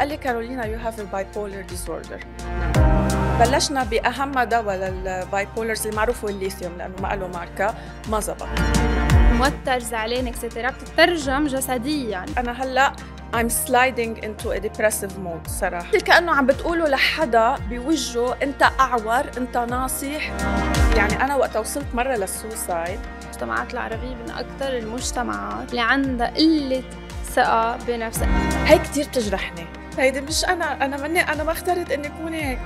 قال لي كارولينا يو هاف باي بولر ديزوردر بلشنا باهم دواء للباي بولرز المعروف هو الليثيوم لانه ما له ماركه ما زبط موتر زعلان اكسترا بتترجم جسديا انا هلا I'm sliding into a depressive mode صراحة كأنه عم بتقوله لحدا بوجهه أنت أعور أنت ناصح يعني أنا وقت وصلت مرة للسوسايد المجتمعات العربية من أكثر المجتمعات اللي عندها قلة ثقة بنفسها هي كثير بتجرحني هيدي مش انا انا مني انا ما اخترت اني اكون هيك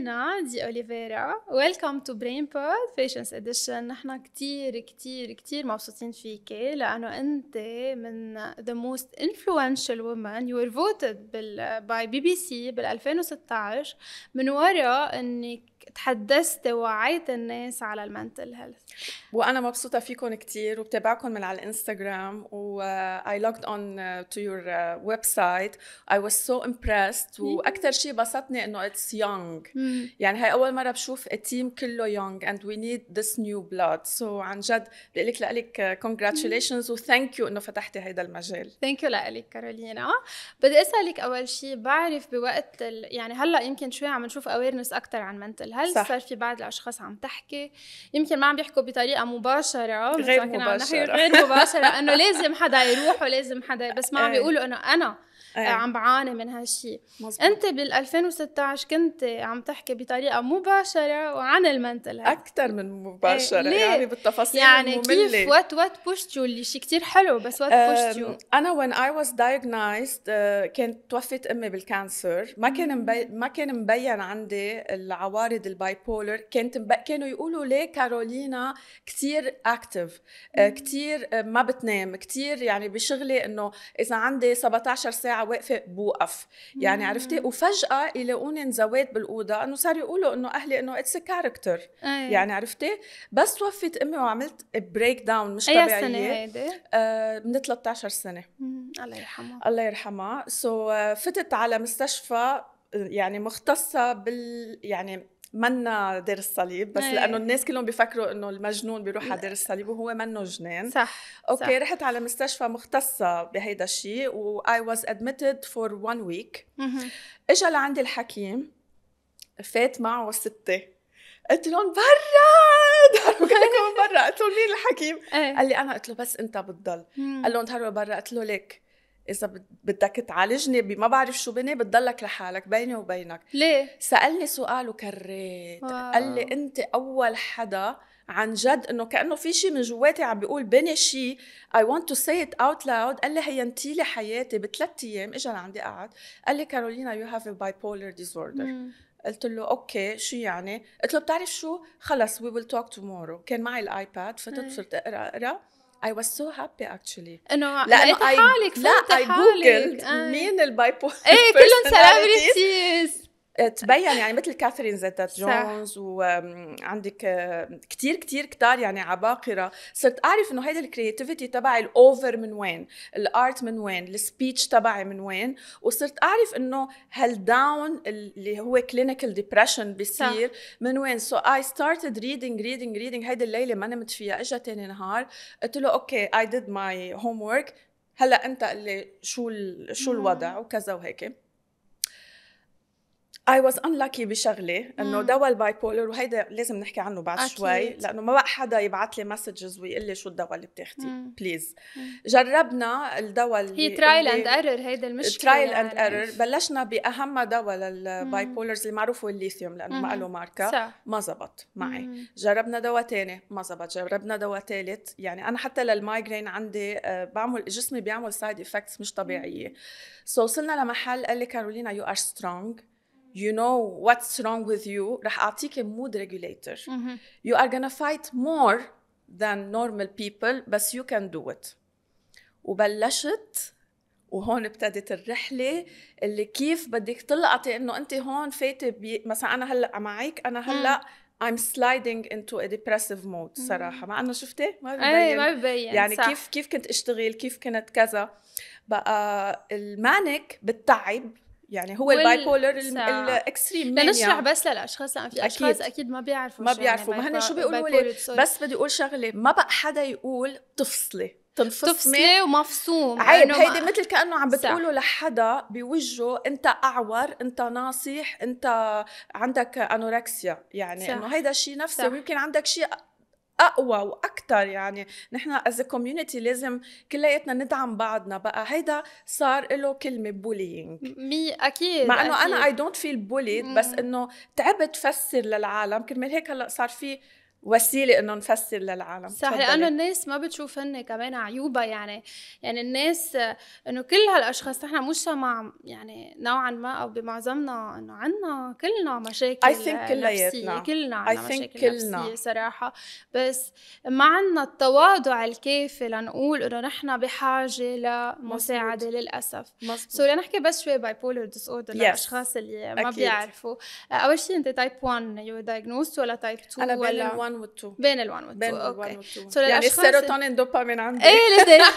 لينا دي اوليفيرا ويلكم تو برين بود فاشنز اديشن نحن كثير كثير كثير مبسوطين فيكي لانه انت من ذا موست انفلوينشال وومن يو ار فوتد باي بي بي سي بال 2016 من وراء انك تحدثت ووعيت الناس على المنتل هيلث وانا مبسوطه فيكم كثير وبتابعكم من على الانستغرام و اي آه، logged اون تو يور ويب سايت اي واز سو امبرست واكثر شيء بسطني انه اتس يونغ يعني هاي اول مره بشوف تيم كله يونغ اند وي نيد ذس نيو بلاد سو عن جد بقول لك لك آه، congratulations وثانك يو انه فتحتي هيدا المجال ثانك يو لك كارولينا بدي اسالك اول شيء بعرف بوقت ال... يعني هلا يمكن شوي عم نشوف اويرنس اكثر عن منتل هل صح. صار في بعض الاشخاص عم تحكي يمكن ما عم بيحكوا بطريقه مباشره غير مباشره غير مباشره انه لازم حدا يروح ولازم حدا بس ما عم إيه. بيقولوا انه انا أيه. عم بعاني من هالشيء انت بال 2016 كنت عم تحكي بطريقه مباشره وعن المنتل اكثر من مباشره أيه. يعني بالتفاصيل يعني المملة. كيف وات وات بوشت يو اللي شيء كثير حلو بس وات بوشت يو انا وين اي واز دايجنايزد كانت توفت امي بالكانسر ما كان ما كان مبين عندي العوارض الباي بولر كانت مب... كانوا يقولوا ليه كارولينا كثير اكتف كثير ما بتنام كثير يعني بشغلي انه اذا عندي 17 ساعه واقفه بوقف يعني عرفتي وفجاه يلاقوني انزويت بالاوضه انه صار يقولوا انه اهلي انه اتس كاركتر يعني عرفتي بس توفت امي وعملت بريك داون مش أي طبيعيه سنه هيدي؟ آه من 13 سنه مم. الله يرحمها الله يرحمها سو so, آه، فتت على مستشفى آه، يعني مختصه بال يعني منا دير الصليب بس إيه. لانه الناس كلهم بيفكروا انه المجنون بيروح على دير الصليب وهو منه جنان صح اوكي صح. رحت على مستشفى مختصه بهيدا الشيء واي واز ادميتد فور 1 ويك اجى لعندي الحكيم فات معه سته قلت لهم برا كلكم برا قلت لهم مين الحكيم؟ إيه. قال لي انا قلت له بس انت بتضل قال لهم ضهروا برا قلت له ليك اذا بدك تعالجني ما بعرف شو بني بتضلك لحالك بيني وبينك ليه سالني سؤال وكريت واو. قال لي انت اول حدا عن جد انه كانه في شيء من جواتي عم بيقول بني شيء اي ونت تو سي ات اوت لاود قال لي هينتي لي حياتي بثلاث ايام اجى لعندي قعد قال لي كارولينا يو هاف باي بولر ديزوردر قلت له اوكي شو يعني؟ قلت له بتعرف شو؟ خلص وي ويل توك تومورو كان معي الايباد فتت صرت اقرا اقرا I was so happy actually انه لقيت حالك لا I googled حالك. مين الباي بولر ايه كلهم celebrities تبين يعني مثل كاثرين زيتا جونز وعندك كتير كتير كتار يعني عباقره صرت اعرف انه هيدا الكرياتيفيتي تبعي الاوفر من وين الارت من وين السبيتش تبعي من وين وصرت اعرف انه هالداون اللي هو كلينيكال ديبرشن بيصير من وين سو اي ستارتد ريدينج ريدينج ريدينج هيدي الليله ما نمت فيها اجى تاني نهار قلت له اوكي اي ديد ماي هوم ورك هلا انت اللي شو شو الوضع وكذا وهيك اي واز انلاكي بشغله انه دواء الباي بولر وهيدا لازم نحكي عنه بعد أكيد. شوي لانه ما بقى حدا يبعث لي مسجز ويقول لي شو الدواء اللي بتاخدي بليز جربنا الدواء اللي هي ترايل اند ايرور هيدا المشكله ترايل اند ايرور بلشنا باهم دواء للباي بولرز اللي معروف هو الليثيوم لانه ما له ماركه صح. ما زبط معي مم. جربنا دواء ثاني ما زبط جربنا دواء ثالث يعني انا حتى للمايجرين عندي آه، بعمل جسمي بيعمل سايد افكتس مش طبيعيه سو so وصلنا لمحل قال لي كارولينا يو ار سترونج you know what's wrong with you رح اعطيك مود ريجوليتر mm-hmm. you are gonna fight more than normal people بس you can do it وبلشت وهون ابتدت الرحله اللي كيف بدك تلقطي انه انت هون فايته مثلا انا هلا معك انا mm. هلا I'm sliding into a depressive mode mm. صراحه مع انه شفتي ما إيه، ببين أي ما ببين يعني صح. كيف كيف كنت اشتغل كيف كنت كذا بقى المانك بتعب يعني هو الباي بولر الاكستريم لنشرح بس للاشخاص لان في اشخاص اكيد, ما بيعرفوا ما يعني بيعرفوا يعني ما هن شو بيقولوا لي بس بدي اقول شغله ما بقى حدا يقول تفصلي تفصلي ومفصوم عيب هيدي هيدي مثل كانه عم بتقوله لحدا بوجهه انت اعور انت ناصح انت عندك انوركسيا يعني انه هيدا الشيء نفسه ويمكن عندك شيء اقوى واكثر يعني نحن از كوميونتي لازم كلياتنا ندعم بعضنا بقى هيدا صار له كلمه بولينج مي اكيد مع انه انا اي دونت فيل بوليد بس انه تعبت فسر للعالم كرمال هيك هلا صار في وسيله انه نفسر للعالم صح لانه الناس ما بتشوف هن كمان عيوبها يعني يعني الناس انه كل هالاشخاص نحن مجتمع يعني نوعا ما او بمعظمنا انه عندنا كلنا مشاكل I think نفسيه كلنا عندنا مشاكل كلنا. نفسيه صراحه بس ما عندنا التواضع الكافي لنقول انه نحن بحاجه لمساعده مزبوط. للاسف مزبوط. سو نحكي بس شوي باي بولر ديس اوردر للاشخاص اللي ما أكيد. بيعرفوا اول شيء انت تايب 1 يو دايجنوست ولا تايب 2 انا ولا 1 2 بين ال1 و 2 بين ال1 و 2 يعني السيروتونين دوبامين عندي ايه لذيذ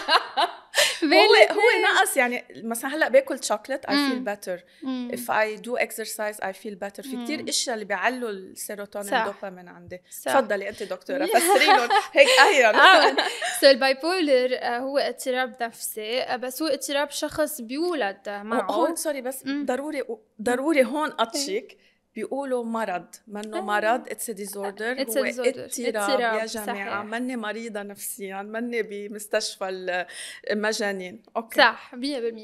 هو هو نقص يعني مثلا هلا باكل شوكليت اي فيل بيتر اف اي دو اكسرسايز اي فيل بيتر في كثير اشياء اللي بيعلوا السيروتونين الدوبامين عندي تفضلي انت دكتوره فسري لهم هيك اهين سو الباي بولر هو اضطراب نفسي آه، بس هو اضطراب شخص بيولد معه هون سوري بس ضروري ضروري هون قطشك إيه. بيقولوا مرض منه أيوة. مرض اتس ديزوردر اتس اضطراب يا جماعه مني مريضه نفسيا مني بمستشفى المجانين اوكي صح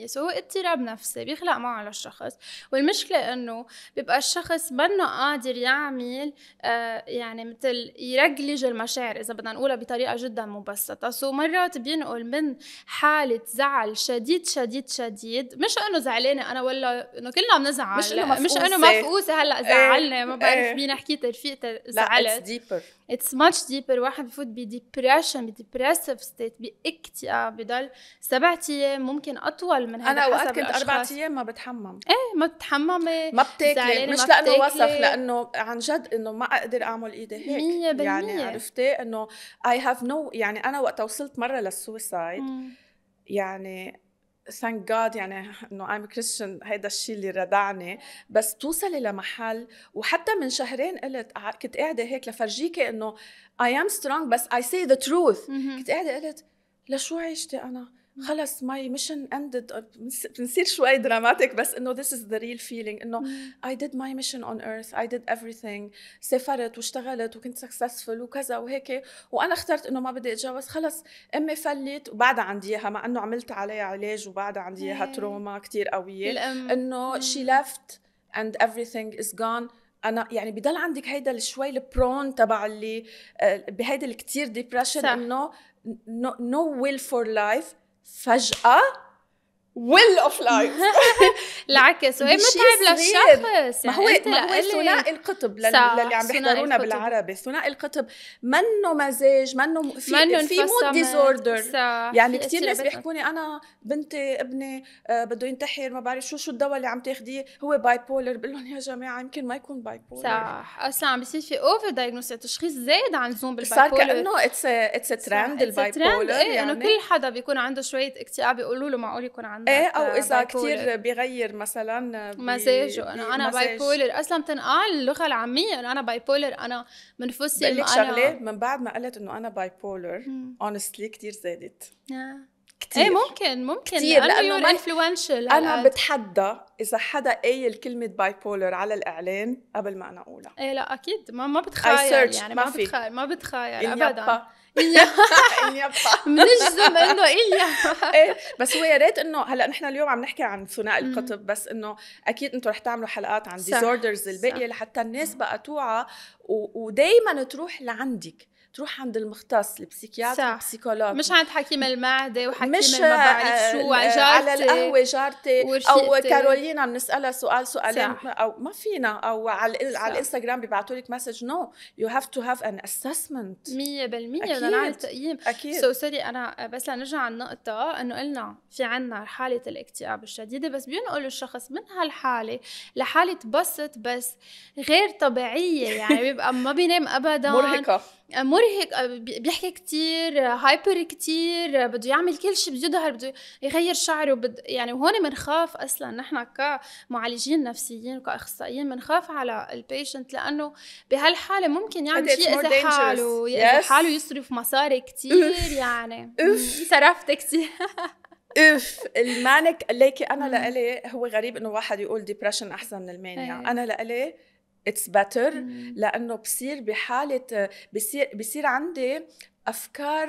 100% سو اضطراب نفسي بيخلق معه للشخص والمشكله انه بيبقى الشخص منه قادر يعمل آه، يعني مثل يرجلج المشاعر اذا بدنا نقولها بطريقه جدا مبسطه سو مرات بينقل من حاله زعل شديد شديد شديد مش انه زعلانه انا ولا انه كلنا بنزعل مش انه مفقوسه, مش إنه مفقوسة هلا إيه، زعلنا ما بعرف إيه. مين حكيت رفيقتي زعلت لا اتس ديبر اتس ماتش ديبر واحد بفوت بديبرشن بديبرسيف ستيت باكتئاب بضل سبعة ايام ممكن اطول من هذا انا اوقات كنت اربع ايام ما بتحمم ايه ما بتحممي ما بتاكلي مش لانه وسخ لانه عن جد انه ما اقدر اعمل ايدي هيك 100% يعني عرفتي انه اي هاف نو يعني انا وقت وصلت مره للسويسايد يعني ثانك جاد يعني انه ايم كريستيان هيدا الشيء اللي ردعني بس توصلي لمحل وحتى من شهرين قلت كنت قاعده هيك لفرجيكي انه اي ام سترونج بس اي سي ذا تروث كنت قاعده قلت لشو عشتي انا؟ خلص ماي ميشن اندد بنصير شوي دراماتيك بس انه ذيس از ذا ريل فيلينغ انه ديد ماي ميشن اون ايرث اي ديد ايفري everything سافرت واشتغلت وكنت سكسسفل وكذا وهيك وانا اخترت انه ما بدي اتجوز خلص امي فلت وبعدها عندي اياها مع انه عملت عليها علاج وبعدها عندي اياها تروما إيه. كثير قويه انه لفت اند ايفري everything از جون انا يعني بضل عندك هيدا الشوي البرون تبع اللي آه، بهيدا الكتير ديبرشن انه نو ويل فور لايف Fage A. ويل اوف لايف العكس وهي متعب للشخص ما هو يعني ما هو ثنائي القطب للي عم بيحضرونا بالعربي ثنائي القطب منه مزاج منه في منو في مود ديزوردر يعني كثير ناس بيحكوني انا بنتي ابني آه بده ينتحر ما بعرف شو شو الدواء اللي عم تاخذيه هو باي بولر بقول لهم يا جماعه يمكن ما يكون باي بولر صح اصلا عم بيصير في اوفر دايجنوستس تشخيص زايد عن زوم بالباي صار كانه اتس اتس ترند الباي بولر يعني انه كل حدا بيكون عنده شويه اكتئاب بيقولوا له معقول يكون عنده ايه او اذا كثير بغير مثلا مزاجه انه انا باي بولر اصلا بتنقال آه، اللغه العاميه انه انا باي بولر انا منفصل بقول لك شغله من بعد ما قلت انه انا باي بولر اونستلي كثير زادت آه. كتير ايه ممكن ممكن كتير لانه ما انا بتحدى اذا حدا قايل كلمه باي بولر على الاعلان قبل ما انا اقولها ايه لا اكيد ما ما بتخايل يعني ما, ما بتخايل ما بتخايل ابدا إليا بنجزم انه إليا ايه بس هو يا ريت انه هلا نحن اليوم عم نحكي عن ثنائي القطب بس انه اكيد انتم رح تعملوا حلقات عن ديزوردرز الباقيه لحتى الناس بقى توعى ودائما تروح لعندك تروح عند المختص البسيكياتر البسيكولوج مش عند حكيم المعده وحكيم مش ما بعرف شو آه، آه، جارتي على القهوه جارتي او كارولينا بنسالها سؤال سؤالين صح. او ما فينا او على على الانستغرام بيبعثوا لك مسج نو يو هاف تو هاف ان اسسمنت 100% بدنا نعمل تقييم اكيد سو so, سوري انا بس لنرجع على النقطه انه قلنا في عنا حاله الاكتئاب الشديده بس بينقل الشخص من هالحاله لحاله بسط بس غير طبيعيه يعني بيبقى ما بينام ابدا مرهقه مرهق آه، بيحكي كتير هايبر كتير بده يعمل كل شيء بده يظهر بده يغير شعره بد يعني وهون بنخاف اصلا نحن كمعالجين نفسيين وكاخصائيين بنخاف على البيشنت لانه بهالحاله ممكن يعمل شيء اذا حاله يأذي yes. حاله يصرف مصاري كتير يعني صرفت كتير اف المانك ليكي انا لإلي هو غريب انه واحد يقول ديبرشن احسن من المانيا إيه. انا لإلي اتس بيتر لانه بصير بحاله بصير بصير عندي افكار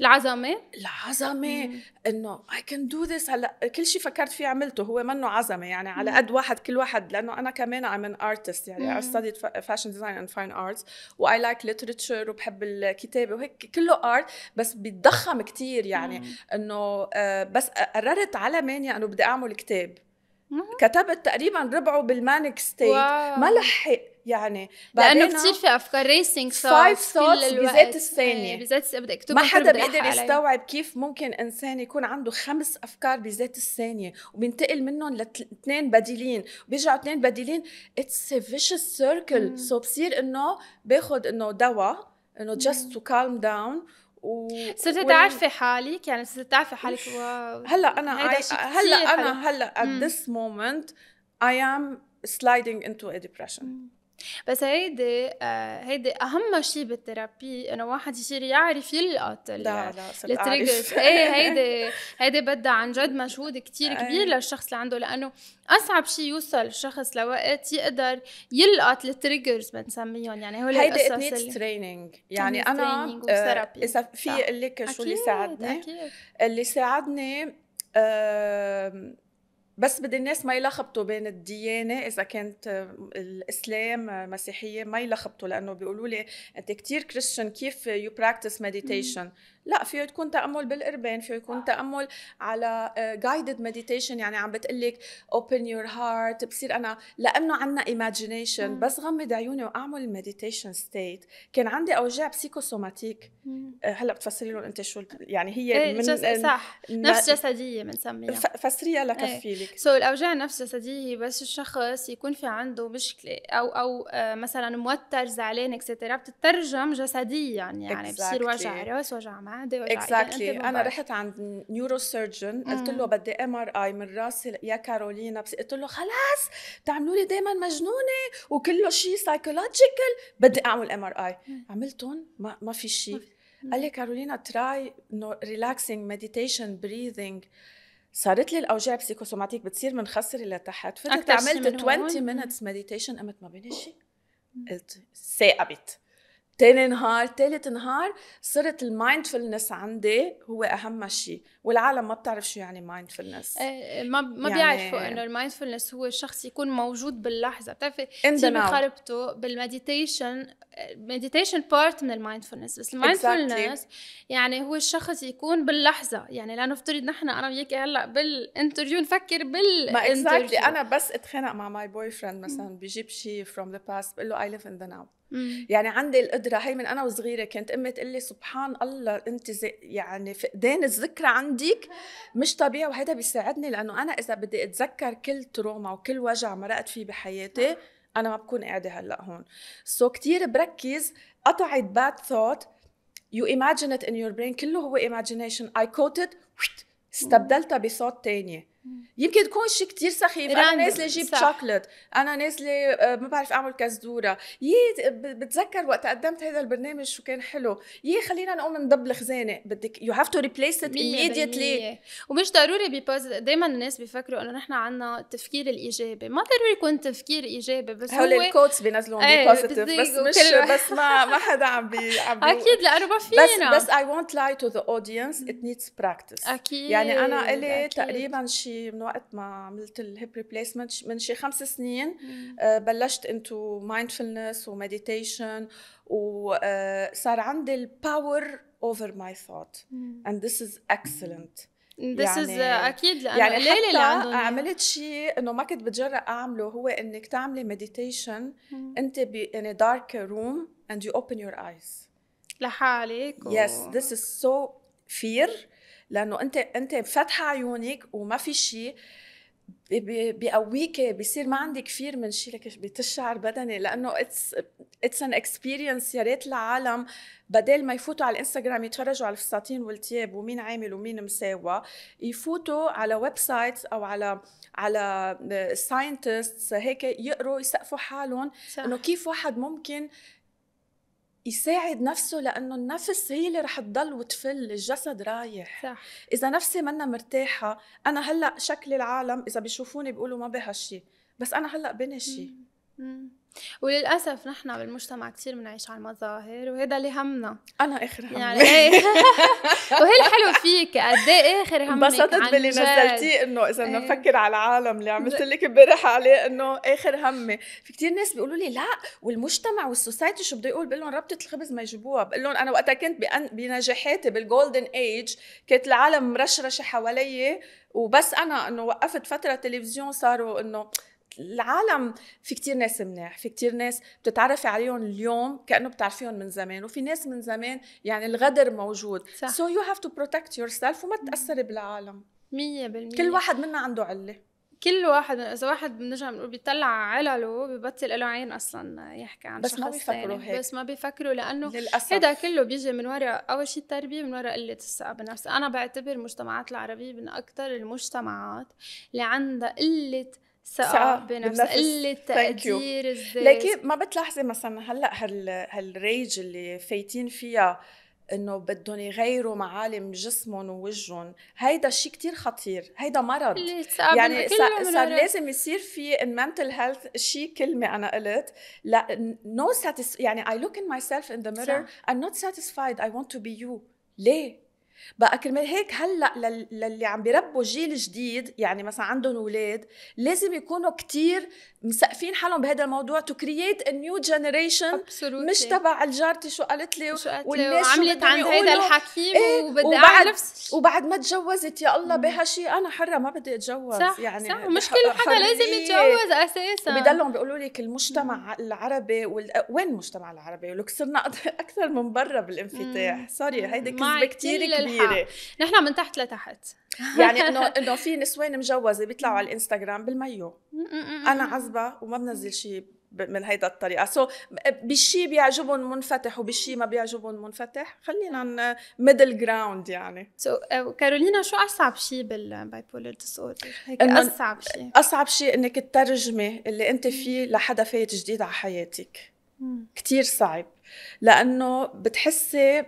العزمه العزمه انه اي كان دو ذس هلا كل شيء فكرت فيه عملته هو منه عزمه يعني على قد واحد كل واحد لانه انا كمان ام ان ارتست يعني اي ستديد فاشن ديزاين اند فاين ارتس واي لايك ليترتشر وبحب الكتابه وهيك كله ارت بس بيتضخم كتير يعني انه آه، بس قررت على مانيا انه بدي اعمل كتاب كتبت تقريبا ربعه بالمانك ستيت ما لحق يعني لانه كثير في افكار ريسنج فايف ثوتس بذات الثانيه إيه، بذات بدك تكتب ما حدا بيقدر يستوعب كيف ممكن انسان يكون عنده خمس افكار بذات الثانيه وبينتقل منهم لاثنين بديلين بيرجعوا اثنين بديلين اتس فيشس سيركل سو بصير انه باخذ انه دواء انه جاست تو كالم داون و... صرتي تعرفي حالك يعني صرت تعرفي حالك واو هلا انا آه، هلا انا هلا ات ذس مومنت اي ام sliding into a depression بس هيدي آه هيدي اهم شيء بالثيرابي انه واحد يصير يعرف يلقط لا لا التريجرز ايه هيدي هيدي بدها عن جد مجهود كتير كبير للشخص اللي عنده لانه اصعب شيء يوصل الشخص لوقت يقدر يلقط التريجرز بنسميهم يعني هو هيدي ات نيدز تريننج يعني انا آه، اذا في اقول لك شو اللي ساعدني أكيد. اللي ساعدني أه بس بدي الناس ما يلخبطوا بين الديانه اذا كانت آه، الاسلام آه، مسيحيه ما يلخبطوا لانه بيقولوا لي انت كتير كريستيان كيف يو براكتس مديتيشن لا فيه تكون تامل بالقربان فيه يكون تامل على جايدد آه، مديتيشن يعني عم بتقلك اوبن يور هارت بصير انا لانه عندنا ايماجينيشن بس غمض عيوني واعمل مديتيشن ستيت كان عندي اوجاع بسيكوسوماتيك آه، هلا بتفسري لهم انت شو يعني هي إيه من صح نفس جسديه بنسميها فسريها لكفيلك إيه. سو so, الاوجاع نفس جسديه هي بس الشخص يكون في عنده مشكله او او آه، مثلا موتر زعلان اكسترا بتترجم جسديا يعني, يعني exactly. بصير وجع راس وجع معدة عادي ولا اكزاكتلي exactly. انا رحت عند نيورو سيرجن قلت له بدي ام ار اي من راسي يا كارولينا بس قلت له خلاص بتعملوا لي دائما مجنونه وكله شيء سايكولوجيكال بدي اعمل ام ار اي عملتهم ما, ما في شيء قال لي كارولينا تراي ريلاكسينج مديتيشن بريذنج صارت لي الاوجاع بسيكوسوماتيك بتصير من خصري لتحت فتت عملت 20 مينتس مديتيشن قمت ما بيني شيء قلت ثاقبت تاني نهار تالت نهار صرت المايندفولنس عندي هو اهم شيء والعالم ما بتعرف شو يعني مايندفولنس إيه ما ما يعني بيعرفوا انه المايندفولنس هو الشخص يكون موجود باللحظه بتعرفي انت خربته بالمديتيشن مديتيشن بارت من المايندفولنس بس المايندفولنس exactly. يعني هو الشخص يكون باللحظه يعني لنفترض نحن انا وياك هلا بالانترفيو نفكر بال ما exactly. انا بس اتخانق مع ماي بوي فريند مثلا بجيب شيء فروم ذا باست بقول له اي ليف ان ذا ناو يعني عندي القدرة هي من أنا وصغيرة كانت أمي تقول لي سبحان الله أنت يعني فقدان الذكرى عندك مش طبيعي وهذا بيساعدني لأنه أنا إذا بدي أتذكر كل تروما وكل وجع مرقت فيه بحياتي نعم. أنا ما بكون قاعدة هلأ هون سو so كتير بركز قطعت باد ثوت يو إيماجين إت إن يور برين كله هو ايماجينيشن اي كوتد استبدلتها بصوت ثانيه يمكن تكون شيء كثير سخيف انا نازله اجيب شوكلت انا نازله ما بعرف اعمل كزدوره يي بتذكر وقت قدمت هذا البرنامج شو كان حلو يي خلينا نقوم ندب الخزانه بدك يو هاف تو ريبليس ات immediately ومش ضروري بيبوز دائما الناس بيفكروا انه نحن عندنا التفكير الايجابي ما ضروري يكون تفكير ايجابي بس هول هو الكوتس بينزلوا إيه، بي بوزيتيف بس مش بس ما ما حدا عم بي عم بي اكيد لانه ما فينا بس بس اي وونت لاي تو ذا اودينس ات نيدز براكتس اكيد يعني انا الي تقريبا شي من وقت ما عملت الهيب ريبليسمنت من شي خمس سنين آه، بلشت انتو مايندفولنس ومديتيشن وصار عندي الباور اوفر ماي ثوت اند ذس از اكسلنت This mm. يعني is, آه، اكيد لانه يعني قليل اللي عملت شيء انه ما كنت بتجرأ اعمله هو انك تعملي مديتيشن انت in a dark room and you open your eyes لحالك يس ذس از سو فير لانه انت انت فاتحه عيونك وما في شيء بقويك بصير ما عندي كثير من شيء لك بتشعر بدني لانه اتس اتس ان اكسبيرينس يا ريت العالم بدل ما يفوتوا على الانستغرام يتفرجوا على الفساتين والتياب ومين عامل ومين مساوى يفوتوا على ويب سايتس او على على ساينتستس هيك يقروا يسقفوا حالهم انه كيف واحد ممكن يساعد نفسه لانه النفس هي اللي رح تضل وتفل الجسد رايح صح. اذا نفسي منا مرتاحه انا هلا شكل العالم اذا بيشوفوني بيقولوا ما بهالشي بس انا هلا بني شيء وللاسف نحن بالمجتمع كثير بنعيش على المظاهر وهذا اللي همنا انا اخر همي يعني ايه وهي الحلو فيك قد ايه اخر همك انبسطت باللي نزلتيه انه اذا بدنا إيه. نفكر على العالم اللي عملت لك امبارح عليه انه اخر همي في كثير ناس بيقولوا لي لا والمجتمع والسوسايتي شو بده يقول بقول لهم ربطه الخبز ما يجيبوها بقول لهم انا وقتها كنت بنجاحاتي بالجولدن ايج كانت العالم مرشرشه حوالي وبس انا انه وقفت فتره تلفزيون صاروا انه العالم في كتير ناس مناح في كتير ناس بتتعرفي عليهم اليوم كأنه بتعرفيهم من زمان وفي ناس من زمان يعني الغدر موجود سو يو هاف تو بروتكت يور سيلف وما تتأثري بالعالم 100% كل واحد منا عنده علة كل واحد اذا واحد بنرجع بنقول بيطلع علله ببطل له عين اصلا يحكي عن بس شخص ما بيفكروا هيك بس ما بيفكروا لانه للأسف. هيدا كله بيجي من وراء اول شيء التربيه من وراء قله الثقه بالنفس انا بعتبر المجتمعات العربيه من اكثر المجتمعات اللي عندها قله ثقة بنفس قلة تقدير الذات لكن ما بتلاحظي مثلا هلا هال هالريج اللي فايتين فيها انه بدهم يغيروا معالم جسمهم ووجههم هيدا شيء كتير خطير هيدا مرض يعني صار لازم يصير في المنتل هيلث شيء كلمه انا قلت لا نو no يعني I look in myself in the mirror I'm not satisfied I want to be you ليه بقى كرمال هيك هلا للي عم بيربوا جيل جديد يعني مثلا عندهم اولاد لازم يكونوا كتير مسقفين حالهم بهذا الموضوع تو كرييت ا نيو جنريشن مش تبع الجارتي شو قالت لي والناس عملت عن هذا الحكي إيه وبدي وبعد وبعد ما تجوزت يا الله بها شيء انا حره ما بدي اتجوز صح يعني صح مش كل حدا لازم يتجوز اساسا بضلهم بيقولوا لك المجتمع العربي وال... وين المجتمع العربي؟ ولك صرنا اكثر من برا بالانفتاح سوري هيدي كذبه كثير كبيره نحن من تحت لتحت يعني انه انه في نسوان مجوزه بيطلعوا على الانستغرام بالمايو انا عزبه وما بنزل شيء من هيدا الطريقه سو so, بشي بيعجبهم منفتح وبشي ما بيعجبهم منفتح خلينا ميدل جراوند يعني سو so, uh, كارولينا شو اصعب شيء بالبايبولر ديسوردر هيك اصعب شيء اصعب شيء انك الترجمه اللي انت فيه لحدا فايت جديد على حياتك كثير صعب لانه بتحسي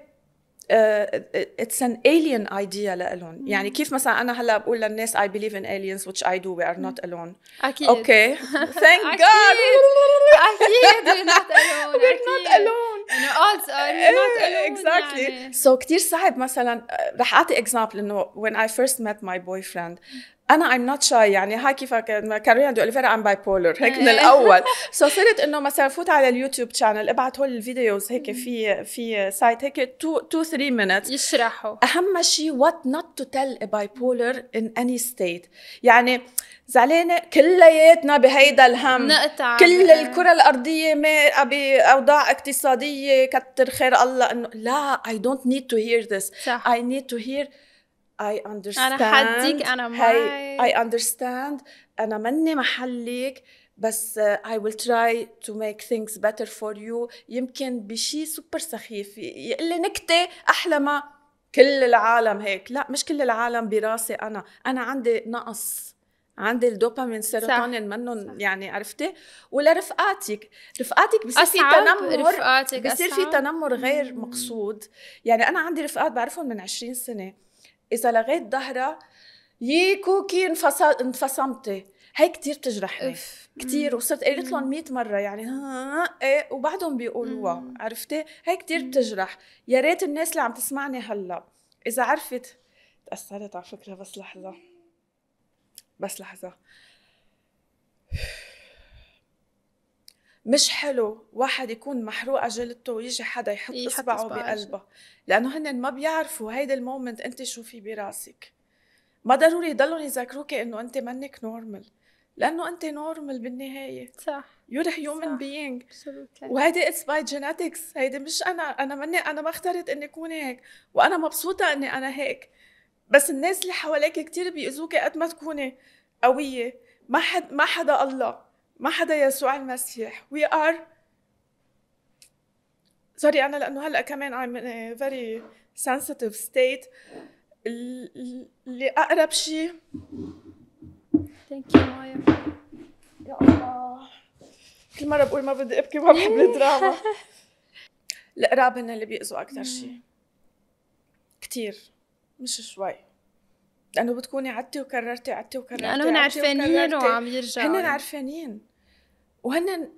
اتس uh, ان alien idea alone. يعني كيف مثلا انا هلا بقول للناس اي بليف ان aliens which I do we are not mm. alone اكيد اوكي ثانك جاد اكيد we're not alone we're not alone odds we're not eh, alone exactly so كثير صعب مثلا رح اعطي example انه when I first met my boyfriend mm. انا ايم نوت شاي يعني هاي كيف كاروليا دو اوليفيرا ام باي بولر هيك إيه. من الاول سو صرت انه مثلا فوت على اليوتيوب شانل ابعت هول الفيديوز هيك في في سايت هيك 2 3 مينتس يشرحوا اهم شيء وات نوت تو تيل ا باي بولر ان اني ستيت يعني زعلانه كلياتنا بهيدا الهم نقطع كل إيه. الكره الارضيه مارقه باوضاع اقتصاديه كتر خير الله انه لا اي دونت نيد تو هير ذس صح. نيد تو هير اي اندرستاند انا حديك انا معي اي اندرستاند انا مني محلك بس اي ويل تراي تو ميك ثينكس بيتر فور يو يمكن بشيء سوبر سخيف يقول لي نكته احلى ما كل العالم هيك لا مش كل العالم براسي انا انا عندي نقص عندي الدوبامين سيروتونين منهم يعني عرفتي ولا رفقاتك رفقاتك بصير في تنمر رفقاتك بصير في تنمر غير مقصود يعني انا عندي رفقات بعرفهم من 20 سنه اذا لغيت ظهرها يي كوكي انفصمتي هي كثير بتجرحني كثير وصرت قالت لهم 100 مره يعني ها ايه وبعدهم بيقولوها عرفتي هي كثير بتجرح يا ريت الناس اللي عم تسمعني هلا اذا عرفت تاثرت على فكره بس لحظه بس لحظه مش حلو واحد يكون محروقه جلدته ويجي حدا يحط, يحط اصبعه بقلبه لانه هن ما بيعرفوا هيدا المومنت انت شو في براسك ما ضروري يضلوا يذكروك انه انت منك نورمال لانه انت نورمال بالنهايه صح يور هيومن بينج وهيدي اتس باي جينيتكس هيدي مش انا انا مني انا ما اخترت اني اكون هيك وانا مبسوطه اني انا هيك بس الناس اللي حواليك كثير بيأذوك قد ما تكوني قويه ما حد ما حدا الله ما حدا يسوع المسيح وي ار سوري انا لانه هلا كمان I'm in a very sensitive state اللي اقرب شيء ثانك يو مايا يا الله كل مره بقول ما بدي ابكي ما بحب الدراما القراب هن اللي بيأذوا اكثر شيء كثير مش شوي لانه بتكوني عدتي وكررتي عدتي وكررتي لانه هن عرفانين وعم يرجعوا هن عرفانين وهن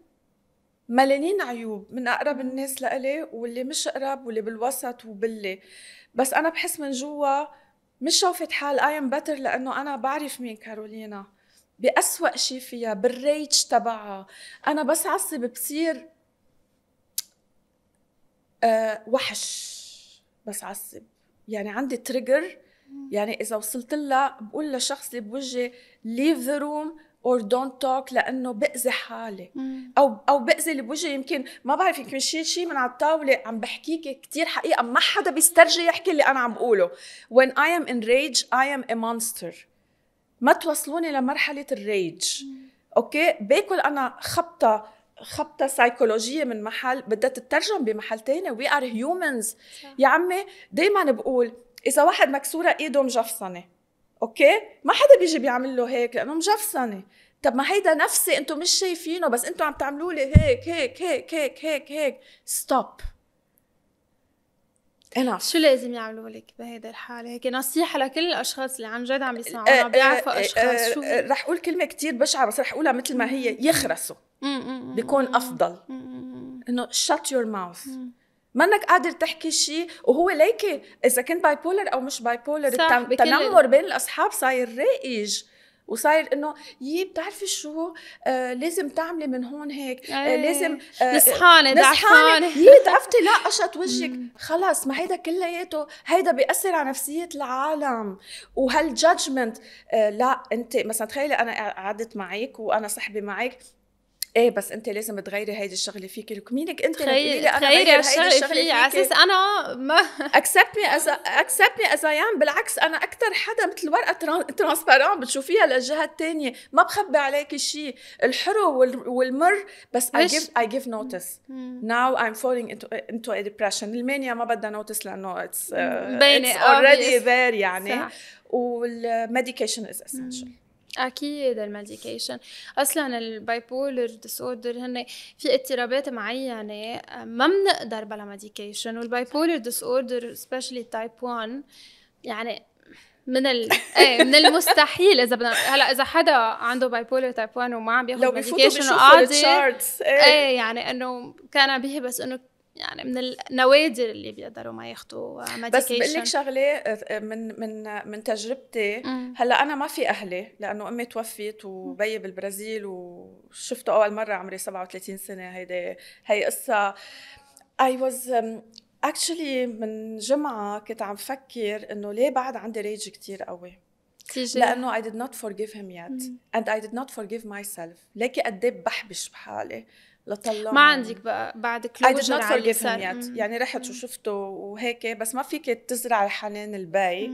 مليانين عيوب من اقرب الناس لإلي واللي مش اقرب واللي بالوسط وباللي بس انا بحس من جوا مش شوفت حال اي ام بتر لانه انا بعرف مين كارولينا بأسوأ شيء فيها بالريتش تبعها انا بس عصب بصير أه وحش بس عصب يعني عندي تريجر يعني اذا وصلت لها بقول للشخص اللي بوجهي ليف ذا روم اور دونت توك لانه باذي حالي او او باذي اللي بوجهي يمكن ما بعرف يمكن شيل شيء من على الطاوله عم بحكيك كثير حقيقه ما حدا بيسترجي يحكي اللي انا عم بقوله when I am enraged I am a monster ما توصلوني لمرحله الريج اوكي باكل انا خبطه خبطه سيكولوجيه من محل بدها تترجم بمحل تاني وي ار هيومنز يا عمي دائما بقول اذا واحد مكسوره ايده مجفصنه اوكي ما حدا بيجي بيعمل له هيك لانه مجفصنه طب ما هيدا نفسي انتم مش شايفينه بس انتم عم تعملوا لي هيك هيك هيك هيك هيك هيك ستوب انا شو لازم يعملوا لك بهيدا الحاله هيك نصيحه لكل الاشخاص اللي عن جد عم إيه، يسمعونا إيه، بيعرفوا إيه، اشخاص شو رح اقول كلمه كتير بشعه بس رح اقولها مثل ما هي يخرسوا بيكون افضل انه shut your mouth منك قادر تحكي شيء وهو ليكي اذا كنت باي بولر او مش باي بولر التنمر بين الاصحاب صاير رائج وصاير انه يي بتعرفي شو آه لازم تعملي من هون هيك آه إيه، لازم آه نصحانه يي تعرفتي لا قشط وجهك خلص ما هيدا كلياته هيدا بياثر على نفسيه العالم وهالجادجمنت آه لا انت مثلا تخيلي انا قعدت معك وانا صاحبه معك ايه بس انت لازم تغيري هيدي الشغله فيك لك مينك انت تغيري تغيري الشغله فيي على اساس انا ما اكسبت مي از اكسبت مي از بالعكس انا اكثر حدا مثل ورقه ترانسبارون بتشوفيها للجهه الثانيه ما بخبي عليكي شيء الحلو والمر بس اي جيف اي جيف نوتس ناو ايم فولينج انتو ا ديبرشن المانيا ما بدها نوتس لانه اتس اتس اوريدي ذير يعني صح. والميديكيشن از اسينشال اكيد الميديكيشن اصلا البايبولر ديسوردر هن في اضطرابات معينه ما بنقدر بلا ميديكيشن والبايبولر ديسوردر سبيشلي تايب 1 يعني من ال... ايه من المستحيل اذا بدنا هلا اذا حدا عنده باي بولر تايب 1 وما عم بياخذ ميديكيشن وقاعد ايه يعني انه كان به بس انه يعني من النوادر اللي بيقدروا ما ياخذوا آه, بس بقول لك شغله آه، آه، من من من تجربتي مم. هلا انا ما في اهلي لانه امي توفيت وبي بالبرازيل وشفته اول مره عمري 37 سنه هيدي هي قصه اي واز اكشلي من جمعه كنت عم فكر انه ليه بعد عندي ريج كثير قوي لانه اي ديد نوت فورجيف هيم يت اند اي ديد نوت فورجيف ماي سيلف ليكي قد إيه بحبش بحالي لطلعهم ما عندك بقى بعد كلوجر على اللي صار يعني رحت وشفته وهيك بس ما فيك تزرع الحنان الباي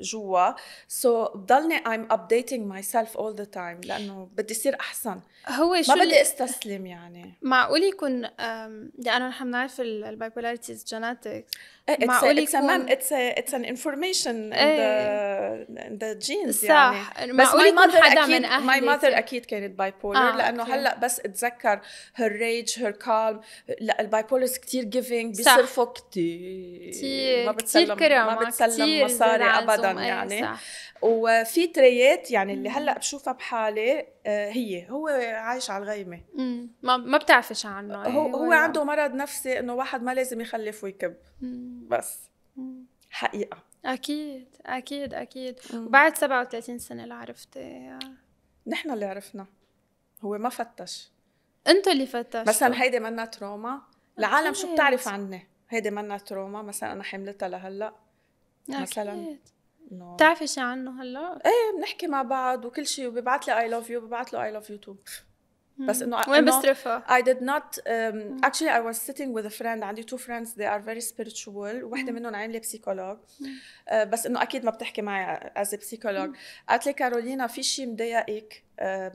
جوا سو so, بضلني I'm updating myself all the time لأنه بدي اصير أحسن هو شو ما بدي استسلم يعني معقول يكون لأنه نحن بنعرف البايبولاريتي از إيه، جينيتكس معقول يكون اتس اتس ان انفورميشن ان ذا جينز in إيه. صح. يعني بس معقول يكون حدا من أهلي ماي ماذر أكيد كانت بايبولر آه, لأنه okay. هلا بس اتذكر هير ريج هير كالم لا البايبولرز كثير جيفينج بيصرفوا كثير ما بتسلم كتير ما بتسلم مصاري أبدا إيه، يعني وفي تريات يعني اللي هلا بشوفها بحالي آه، هي هو عايش على الغيمه ما ما بتعرفش عنه هو, إيه، هو عنده مرض نفسي انه واحد ما لازم يخلف ويكب بس حقيقه اكيد اكيد اكيد وبعد 37 سنه اللي عرفتي إيه. نحن اللي عرفنا هو ما فتش انتوا اللي فتشتوا مثلا هيدي منا تروما العالم شو بتعرف عني هيدي منا تروما مثلا انا حملتها لهلا مثلا أكيد. بتعرفي شي عنه هلا؟ ايه بنحكي مع بعض وكل شيء وببعث لي اي لاف يو ببعث له اي لاف يو تو بس انه وين بصرفها؟ اي ديد نوت اكشلي اي واز was وذ فريند عندي تو فريندز ذي ار فيري سبيريتشوال وحده منهم عامله بسيكولوج بس انه اكيد ما بتحكي معي از بسيكولوج قالت لي كارولينا في شيء مضايقك آه،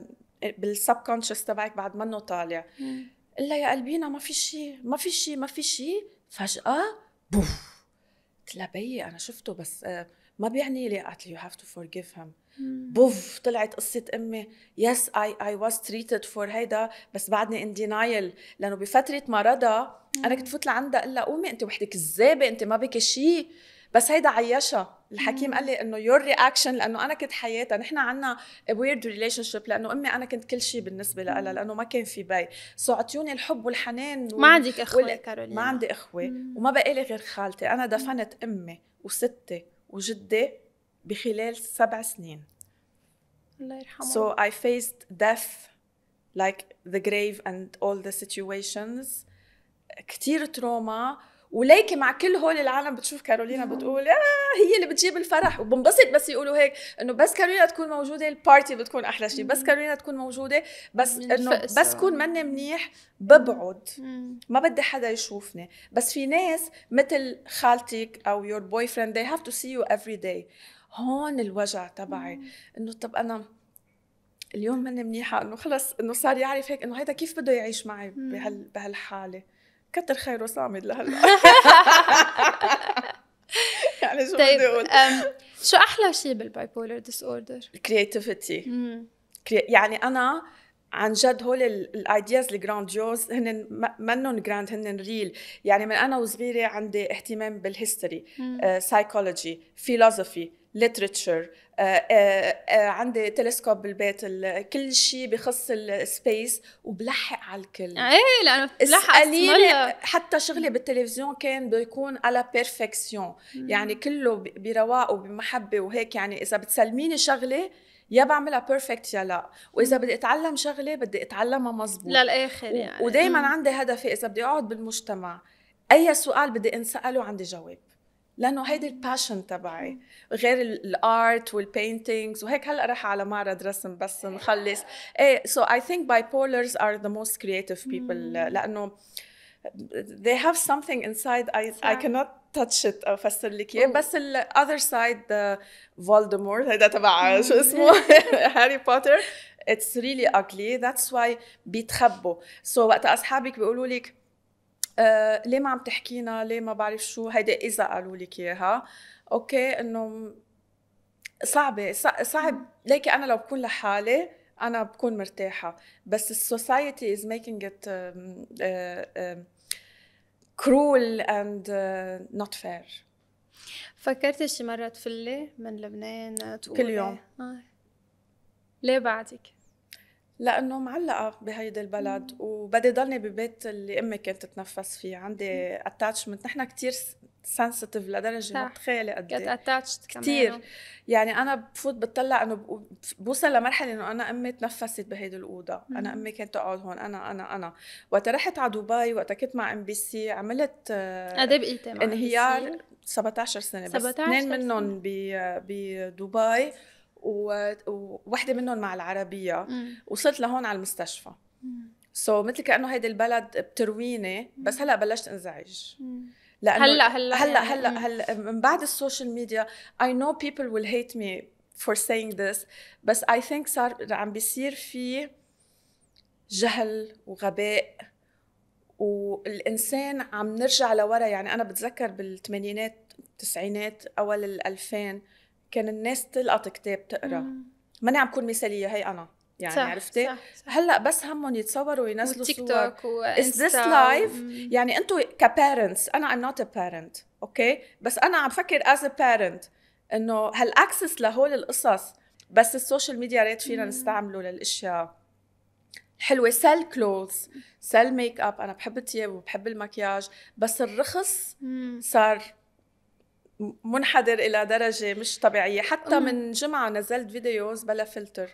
بالسبكونشس تبعك بعد منه طالع الا يا قلبينا ما في شيء ما في شيء ما في شيء فجاه بوف قلت لها بيي انا شفته بس آه ما بيعني لي قالت لي يو هاف تو فورجيف هيم بوف طلعت قصة أمي يس اي اي واز تريتد فور هيدا بس بعدني ان دينايل لأنه بفترة مرضها أنا كنت فوت لعندها قلها قومي أنت وحدة كذابة أنت ما بك شيء بس هيدا عيشها الحكيم قال لي انه يور رياكشن لانه انا كنت حياتها نحن عندنا ويرد ريليشن شيب لانه امي انا كنت كل شيء بالنسبه لها لانه ما كان في بي سو اعطيوني الحب والحنان وال... ما عندك اخوه وال... ما عندي اخوه وما بقى لي غير خالتي انا دفنت امي وستي وجدي بخلال سبع سنين الله يرحمه so I faced death like the grave and all the situations كتير تروما وليكي مع كل هول العالم بتشوف كارولينا بتقول آه هي اللي بتجيب الفرح وبنبسط بس يقولوا هيك انه بس كارولينا تكون موجوده البارتي بتكون احلى شيء بس كارولينا تكون موجوده بس انه بس كون مني منيح ببعد ما بدي حدا يشوفني بس في ناس مثل خالتك او يور بوي فريند they have to see you every day هون الوجع تبعي انه طب انا اليوم مني منيحه انه خلص انه صار يعرف هيك انه هيدا كيف بده يعيش معي بهال بهالحاله كتر خيره صامد لهلا يعني شو طيب بدي اقول شو احلى شيء بالباي بولر ديس اوردر؟ الكرياتيفيتي يعني انا عن جد هول الايدياز الجرانديوز هن منهم جراند هن ريل يعني من انا وصغيره عندي اهتمام بالهيستوري سايكولوجي فيلوسوفي ليترتشر آه، آه، آه، عندي تلسكوب بالبيت كل شيء بخص السبيس وبلحق على الكل ايه لانه بلحق اسأليني حتى شغلي بالتلفزيون كان بيكون على بيرفكسيون يعني كله برواق وبمحبه وهيك يعني اذا بتسلميني شغله يا بعملها بيرفكت يا لا واذا بدي اتعلم شغله بدي اتعلمها مزبوط للاخر يعني ودائما عندي هدفي اذا بدي اقعد بالمجتمع اي سؤال بدي انساله عندي جواب لانه هيدي الباشن تبعي غير الارت والبينتينجز وهيك هلا رح على معرض رسم بس نخلص ايه سو اي ثينك باي بولرز ار ذا موست كرييتيف بيبل لانه they have something inside I, صح. I cannot touch it افسر لك اياه بس الاذر سايد voldemort هذا تبع شو اسمه هاري بوتر اتس ريلي ugly ذاتس واي بيتخبوا سو so, وقت اصحابك بيقولوا لك آه، ليه ما عم تحكينا ليه ما بعرف شو هيدا اذا قالوا لك اياها اوكي انه صعبه صعب ليكي انا لو بكون لحالي انا بكون مرتاحه بس السوسايتي از ميكينج ات كرول اند نوت فير فكرتي شي مره تفلي من لبنان تقولي كل يوم آه. ليه بعدك؟ لانه معلقه بهيدي البلد وبدي ضلني ببيت اللي امي كانت تتنفس فيه عندي اتاتشمنت نحن كثير سنسيتيف لدرجه ما بتخيلي قد ايه اتاتشت كثير آه. يعني انا بفوت بتطلع انه بوصل لمرحله انه انا امي تنفست بهيدي الاوضه انا امي كانت تقعد هون انا انا انا وقت رحت على دبي وقت كنت مع ام بي سي عملت آه، قد ايه بقيتي انهيار 17 سنه بس اثنين منهم بدبي آه، ووحده منهم مع العربيه وصلت لهون على المستشفى سو so, مثل كانه هيدي البلد بترويني بس هلا بلشت انزعج لانه هلا هلا هلا يعني، هلا هلا, من بعد السوشيال ميديا اي نو بيبل ويل هيت مي فور saying this بس اي ثينك صار عم بيصير في جهل وغباء والانسان عم نرجع لورا يعني انا بتذكر بالثمانينات التسعينات اول ال 2000 كان الناس تلقط كتاب تقرا ماني عم كون مثاليه هي انا يعني صح عرفتي صح صح هلا بس همهم يتصوروا وينزلوا تيك توك از ذس لايف يعني انتم كبارنتس انا ام نوت ا بارنت اوكي بس انا عم فكر از ا بارنت انه هالاكسس لهول القصص بس السوشيال ميديا ريت فينا نستعمله للاشياء حلوه سيل كلوز سيل ميك اب انا بحب الثياب وبحب المكياج بس الرخص صار منحدر الى درجه مش طبيعيه حتى من جمعه نزلت فيديوز بلا فلتر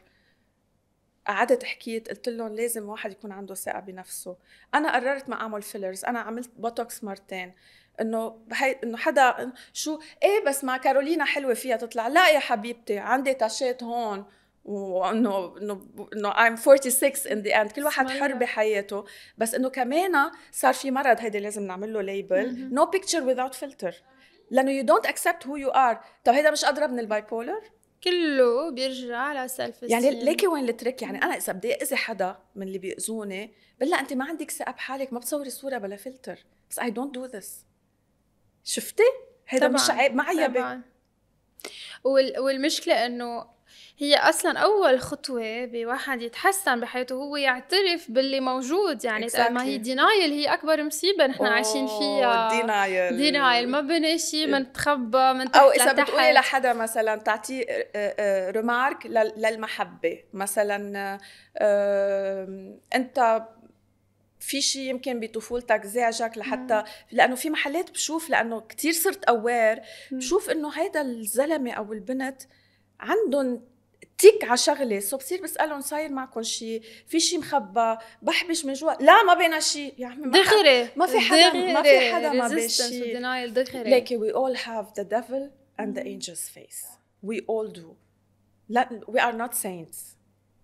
قعدت حكيت قلت لهم لازم واحد يكون عنده ثقه بنفسه انا قررت ما اعمل فيلرز انا عملت بوتوكس مرتين انه انه حدا شو ايه بس ما كارولينا حلوه فيها تطلع لا يا حبيبتي عندي تاشات هون وانه انه انه 46 ان ذا اند كل واحد حر بحياته بس انه كمان صار في مرض هيدا لازم نعمل له ليبل نو بيكتشر without فلتر لانه يو دونت اكسبت هو يو ار طب هيدا مش اضرب من الباي بولر كله بيرجع على سيلف يعني ليكي وين الترك يعني انا اذا بدي اذي حدا من اللي بيأذوني بلا انت ما عندك ثقه بحالك ما بتصوري صوره بلا فلتر بس اي دونت دو ذس شفتي هذا مش عيب ما عيبه والمشكله انه هي اصلا اول خطوه بواحد يتحسن بحياته هو يعترف باللي موجود يعني exactly. ما هي دينايل هي اكبر مصيبه نحن oh, عايشين فيها دينايل دينايل ما بني شيء تخبى من او اذا بتقولي لحدا مثلا تعطي ريمارك آه، آه، للمحبه مثلا انت في شيء يمكن بطفولتك زعجك لحتى مم. لانه في محلات بشوف لانه كثير صرت اوير بشوف انه هيدا الزلمه او البنت عندهم تيك على شغله سو بصير بسالهم صاير معكم شيء في شيء مخبى بحبش من جوا لا ما بينا شيء يا يعني عمي دغري ما في حدا ما في حدا ما بيشي شيء ليكي وي اول هاف ذا ديفل اند ذا انجلز فيس وي اول دو لا وي ار نوت سينتس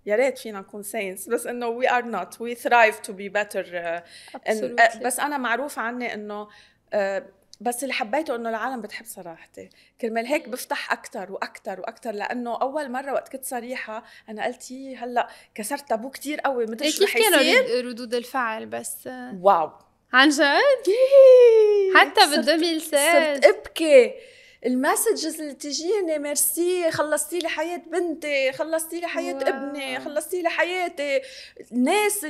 يا ريت فينا نكون سينس بس انه وي ار نوت وي ثرايف تو بي بيتر بس انا معروف عني انه uh, بس اللي حبيته انه العالم بتحب صراحتي كرمال هيك بفتح اكثر واكثر واكثر لانه اول مره وقت كنت صريحه انا قلت هلا كسرت تابو كثير قوي مثل شو رح يصير ردود الفعل بس واو عن جد حتى بالدمي صرت ابكي المسجز اللي تجيني ميرسي خلصتي لي حياه بنتي خلصتي لي حياه واو. ابني خلصتي لي حياتي الناس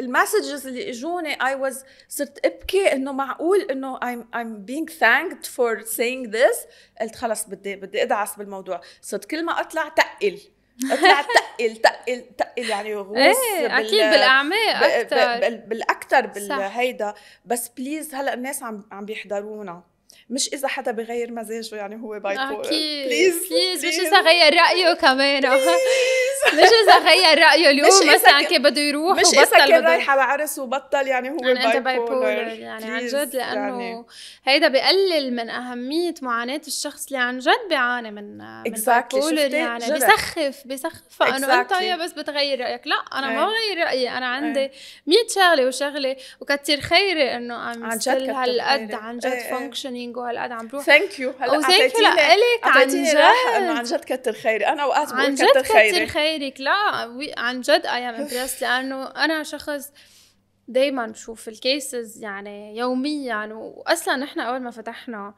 المسجز اللي اجوني اي واز صرت ابكي انه معقول انه I'm, I'm being thanked for saying this قلت خلص بدي بدي ادعس بالموضوع صرت كل ما اطلع تقل اطلع تقل تقل تقل يعني غوص ايه اكيد بالاعماق اكثر بالاكثر بالهيدا بس بليز هلا الناس عم عم بيحضرونا مش اذا حدا بغير مزاجه يعني هو باي اكيد بليز بليز مش اذا غير رايه كمان مش اذا غير رايه اليوم مثلا كان بده يروح مش اذا كان على عرس وبطل يعني هو باي, يعني باي يعني عن جد لانه يعني. هيدا بقلل من اهميه معاناه الشخص اللي عن جد بيعاني من exactly. من يعني بسخف بسخف فانه طيب، exactly. انت بس بتغير رايك لا انا ما بغير رايي انا عندي 100 شغله وشغله وكثير خيري انه عم عن جد هالقد عن جد فانكشنينج إيه. هالقد عم بروح ثانك يو هلا ثانك يو لك عن جد انه عن جد كتر خيري انا اوقات بقول كتر خيرك كتر خيرك لا عن جد اي ام امبرست لانه انا شخص دايما بشوف الكيسز يعني يوميا واصلا نحن اول ما فتحنا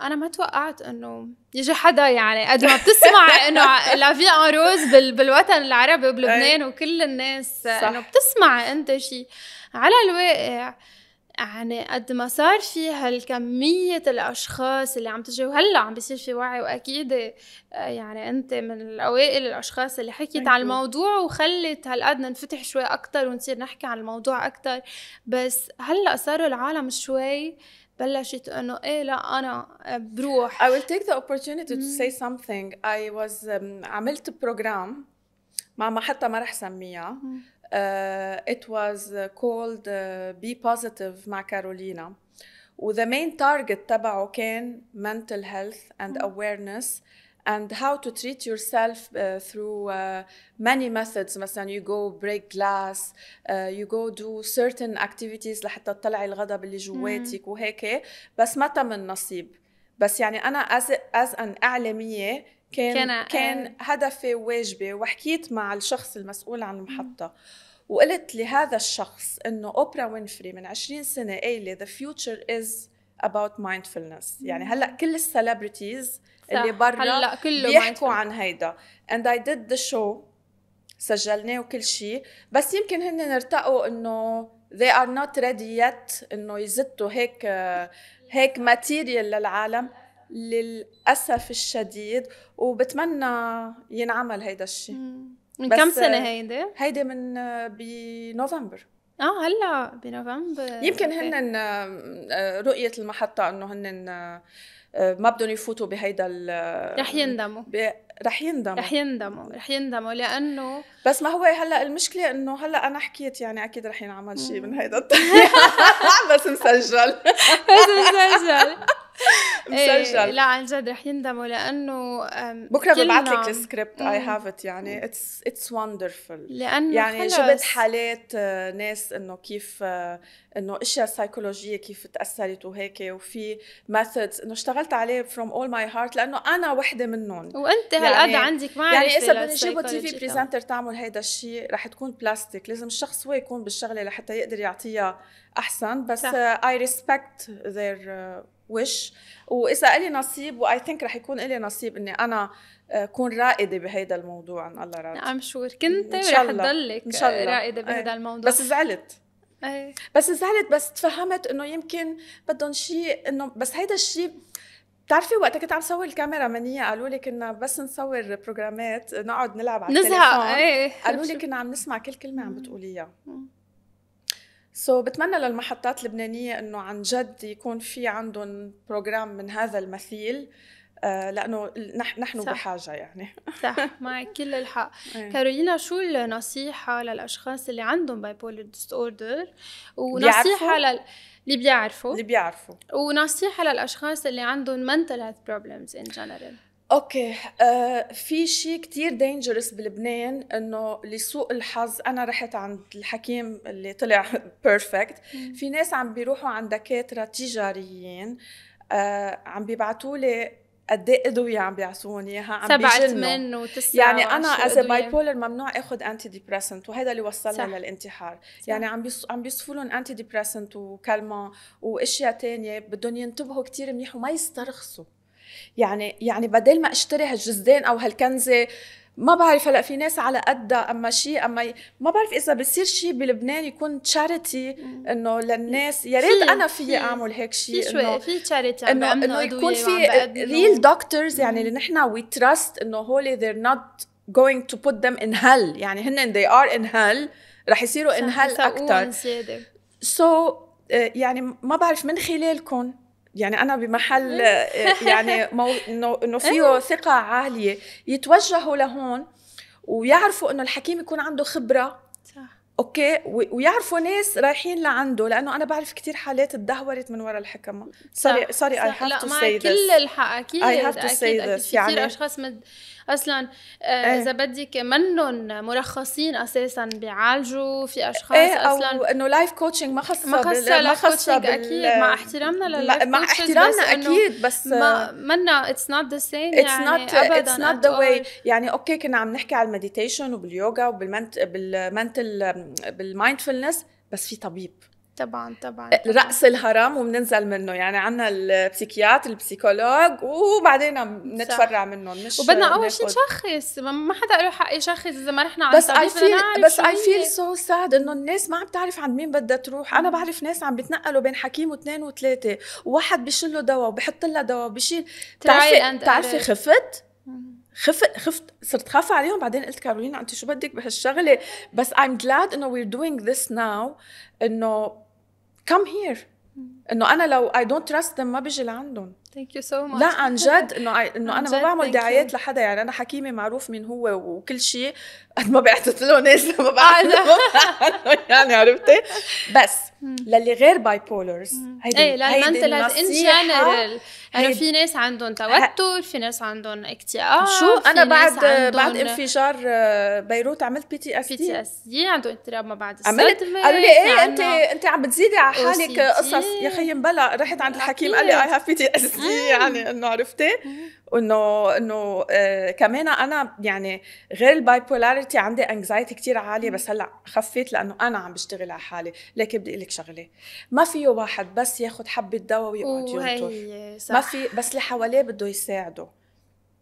انا ما توقعت انه يجي حدا يعني قد ما بتسمع انه لا في ان روز بالوطن العربي وبلبنان وكل الناس انه بتسمع انت شيء على الواقع يعني قد ما صار في هالكمية الأشخاص اللي عم تجي وهلا عم بيصير في وعي وأكيد آه، يعني أنت من الأوائل الأشخاص اللي حكيت عن أيوة. الموضوع وخلت هالقد ننفتح شوي أكتر ونصير نحكي عن الموضوع أكتر بس هلا صاروا العالم شوي بلشت انه ايه لا انا بروح I will take the opportunity to say something I was um, عملت بروجرام مع ما حتى ما رح سميها Uh, it was uh, called uh, Be Positive مع كارولينا وذا main target تبعه كان mental health and mm-hmm. awareness and how to treat yourself uh, through uh, many methods مثلا you go break glass uh, you go do certain activities لحتى تطلعي الغضب اللي جواتك mm-hmm. وهيك بس ما تم النصيب بس يعني انا as, as an اعلاميه كان كان, كان آه. هدفي وواجبي وحكيت مع الشخص المسؤول عن المحطه وقلت لهذا الشخص انه اوبرا وينفري من 20 سنه قايله ذا فيوتشر از اباوت مايندفولنس يعني هلا كل السليبرتيز اللي برا هلا كله بيحكوا عن هيدا اند اي ديد ذا شو سجلناه وكل شيء بس يمكن هن ارتقوا انه they are not ready yet انه يزتوا هيك آه، هيك ماتيريال للعالم للاسف الشديد وبتمنى ينعمل هيدا الشيء من كم سنه هيدي؟ هيدي من بنوفمبر اه هلا بنوفمبر يمكن هن آه، رؤيه المحطه انه هن آه، ما بدهم يفوتوا بهيدا ال آه، رح يندموا ب... رح يندموا رح يندموا رح يندموا لانه بس ما هو هلا المشكله انه هلا انا حكيت يعني اكيد رح ينعمل شيء من هيدا الطريق بس مسجل بس مسجل مسجل إيه، لا عن جد رح يندموا لانه بكره ببعث لك السكريبت اي هاف ات يعني اتس اتس وندرفل لانه يعني خلص. جبت حالات آه، ناس انه كيف آه، انه اشياء سيكولوجيه كيف تاثرت وهيك وفي ميثودز انه اشتغلت عليه فروم اول ماي هارت لانه انا وحده منهم وانت يعني هالقد عندك معرفه يعني اذا بدنا نجيبوا تي في بريزنتر تعمل هيدا الشيء رح تكون بلاستيك لازم الشخص هو يكون بالشغله لحتى يقدر يعطيها احسن بس اي ريسبكت ذير وش واذا الي نصيب واي ثينك رح يكون الي نصيب اني انا آه، كون رائده بهيدا الموضوع ان الله راد ام نعم، شور كنت طيب، رح تضلك رائده إيه. بهيدا الموضوع بس زعلت أي. بس زعلت بس تفهمت انه يمكن بدهم شيء انه بس هيدا الشيء بتعرفي وقت كنت عم صور الكاميرا منية قالوا لي كنا بس نصور بروجرامات نقعد نلعب على نزهق ايه قالوا لي كنا عم نسمع كل كلمه عم بتقوليها سو so, بتمنى للمحطات اللبنانيه انه عن جد يكون في عندهم بروجرام من هذا المثيل آه، لانه نحن صح. بحاجه يعني صح معك كل الحق إيه. كارولينا شو النصيحه للاشخاص اللي عندهم باي بولر ديسوردر ونصيحه لل اللي بيعرفوا اللي بيعرفوا ونصيحه للاشخاص اللي عندهم منتل هيلث بروبلمز ان جنرال اوكي آه في شيء كثير دينجرس بلبنان انه لسوء الحظ انا رحت عند الحكيم اللي طلع بيرفكت في ناس عم بيروحوا عند دكاتره تجاريين آه عم بيبعتوا لي قد ايه ادويه عم بيعطوني اياها عم سبعة ثمان وتسعة يعني انا از باي بولر ممنوع اخذ انتي ديبريسنت وهذا اللي وصلنا للانتحار صح. يعني عم بيص... عم بيصفوا لهم انتي ديبريسنت وكلمه واشياء تانية بدهم ينتبهوا كثير منيح وما يسترخصوا يعني يعني بدل ما اشتري هالجزدان او هالكنزه ما بعرف هلا في ناس على قدها اما شيء اما ي... ما بعرف اذا بصير شيء بلبنان يكون تشاريتي انه للناس يا ريت انا فيي اعمل هيك شيء في شوي في تشاريتي انه انه يكون في ريل دكتورز يعني اللي نحن وي تراست انه هولي they're نوت going to put them in hell يعني هن they are in hell رح يصيروا in hell اكثر سو so, آه، يعني ما بعرف من خلالكم يعني انا بمحل إيه؟ آه، يعني مو... انه فيه إيه؟ ثقه عاليه يتوجهوا لهون ويعرفوا انه الحكيم يكون عنده خبره صح اوكي ويعرفوا ناس رايحين لعنده لانه انا بعرف كثير حالات تدهورت من وراء الحكمه سوري سوري اي هاف تو سي ذس مع كل الحق اكيد اي هاف تو سي ذس يعني كثير اشخاص مد اصلا آه، إيه. اذا بدك منهم مرخصين اساسا بيعالجوا في اشخاص ايه اصلا او انه لايف كوتشنج ما خصها ما خصها ما بال... اكيد مع احترامنا لل مع احترامنا اكيد بس ما منا اتس نوت ذا سيم يعني not, ابدا اتس نوت ذا واي يعني اوكي كنا عم نحكي على المديتيشن وباليوغا وبالمنتل بالمايندفولنس بس في طبيب طبعا طبعا آه، راس الهرم وبننزل منه يعني عندنا البسيكيات البسيكولوج وبعدين بنتفرع منه مش وبدنا اول شيء نشخص ما حدا له حق يشخص اذا ما رحنا على بس اي فيل بس اي فيل سو ساد انه الناس ما عم تعرف عند مين بدها تروح انا بعرف ناس عم بيتنقلوا بين حكيم واثنين وثلاثه وواحد بيشيل له دواء وبحط لها دواء وبشيل بتعرفي بتعرفي خفت خفت خفت صرت خاف عليهم بعدين قلت كارولينا انت شو بدك بهالشغله بس ايم جلاد انه ار دوينج ذس ناو انه come here mm. انه انا لو اي دونت تراست ما بجي لعندهم ثانك يو سو ماتش لا عن جد انه انه انا ما بعمل دعايات لحدا يعني انا حكيمي معروف مين هو وكل شيء قد ما بعتت له ناس ما بعرف يعني عرفتي بس للي غير باي بولرز هيدي ايه انت ان جنرال انه في ناس عندهم توتر في ناس عندهم اكتئاب شو انا بعد بعد انفجار آه، بيروت عملت بي تي اس دي بي تي اس دي عندهم اضطراب ما بعد الصدمه عملت قالوا لي ايه يعني انت انت عم بتزيدي على حالك قصص يا اخي مبلا رحت عند الحكيم قال لي اي هاف بي تي اس دي يعني انه عرفتي انه انه آه، كمان انا يعني غير الباي بولاريتي عندي انكزايتي كثير عاليه بس هلا خفيت لانه انا عم بشتغل على حالي لكن بدي اقول لك شغله ما فيه واحد بس ياخذ حبه دواء ويقعد ينطر ما في بس اللي حواليه بده يساعده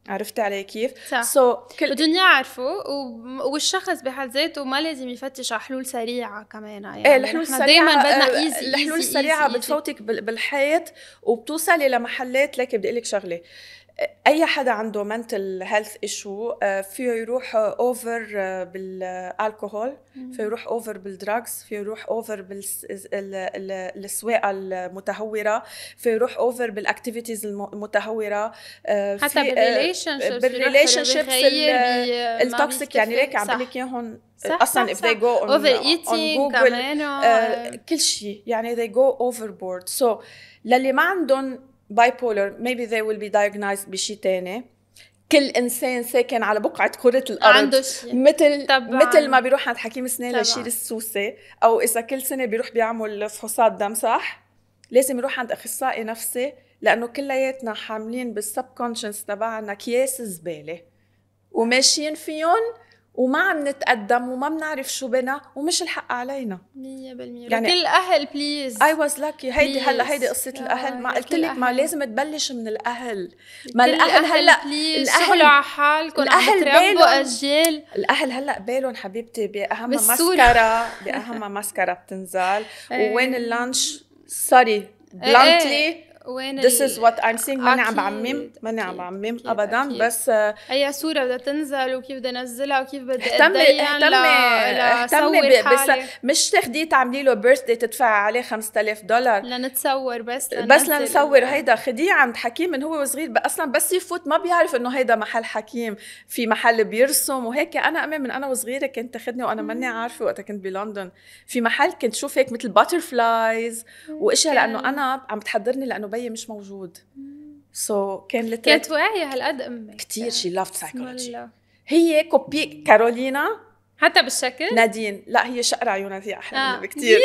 عرفت علي كيف؟ سو so, كل... الدنيا عرفوا و... والشخص بحد ذاته ما لازم يفتش على حلول سريعه كمان يعني ايه يعني آه، الحلول السريعه دائما بدنا ايزي الحلول السريعه بتفوتك بالحيط وبتوصلي لمحلات لك بدي اقول لك شغله اي حدا عنده منتل هيلث ايشو فيه يروح اوفر آه، بالالكوهول فيه يروح اوفر بالدراجز فيه يروح اوفر بالسواقه المتهوره فيه يروح اوفر بالاكتيفيتيز المتهوره آه، حتى بالريليشن شيبس بالريليشن شيبس التوكسيك يعني ليك عم بقول لك اياهم اصلا اف ذي جو اوفر ايتينج كمان آه، كل شيء يعني جو اوفر بورد سو للي ما عندهم bipolar maybe they will be diagnosed بشيء تاني كل انسان ساكن على بقعه كره الارض عنده شيء مثل طبعاً. مثل ما بيروح عند حكيم اسنان ليشيل السوسه او اذا كل سنه بيروح بيعمل فحوصات دم صح لازم يروح عند اخصائي نفسي لانه كلياتنا حاملين بالسب كونشنس تبعنا اكياس زباله وماشيين فيهم وما عم نتقدم وما بنعرف شو بنا ومش الحق علينا 100% يعني كل الاهل بليز اي واز لاكي هيدي هلا هيدي قصه آه، الاهل ما قلت لك ما لازم تبلش من الاهل ما الاهل هلا الاهل على حالكم الاهل تربوا اجيال الاهل هلا بالهم حبيبتي باهم ماسكارا باهم ماسكارا بتنزل إيه. ووين اللانش سوري إيه، بلانتلي وين This is what I'm saying ماني عم بعمم ماني عم بعمم ابدا أكيد. بس اي آه، صوره بدها تنزل وكيف بدي انزلها وكيف بدي اهتمي اهتمي اهتمي بس مش تاخذيه تعملي له بيرث داي تدفعي عليه 5000 دولار لنتصور بس لننزل بس لنصور هيدا خديه عند حكيم من هو صغير اصلا بس يفوت ما بيعرف انه هيدا محل حكيم في محل بيرسم وهيك انا امي من انا وصغيره كنت تاخذني وانا ماني عارفه وقتها كنت بلندن في محل كنت شوف هيك مثل باترفلايز واشياء لانه انا عم تحضرني لانه بيي مش موجود سو so, كان لتر... كانت واعيه هالقد امك كثير شي لاف سايكولوجي هي كوبي كارولينا حتى بالشكل نادين لا هي شقرة عيونها فيها احلى آه. بكثير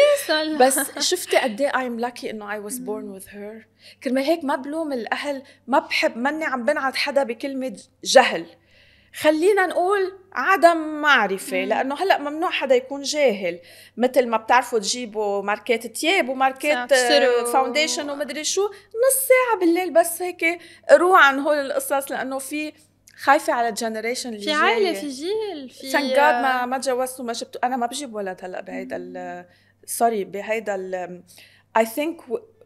بس شفتي قد ايه ايم لاكي انه اي واز بورن وذ هير كرمال هيك ما بلوم الاهل ما بحب ماني عم بنعت حدا بكلمه جهل خلينا نقول عدم معرفة لأنه هلأ ممنوع حدا يكون جاهل مثل ما بتعرفوا تجيبوا ماركات تياب وماركات فاونديشن آه، ومدري شو نص ساعة بالليل بس هيك روح عن هول القصص لأنه في خايفة على الجنريشن اللي في عائلة في جيل في ثانك جاد ما آه. ما تجوزت وما جبت أنا ما بجيب ولد هلأ بهيدا سوري آه، بهيدا اي ثينك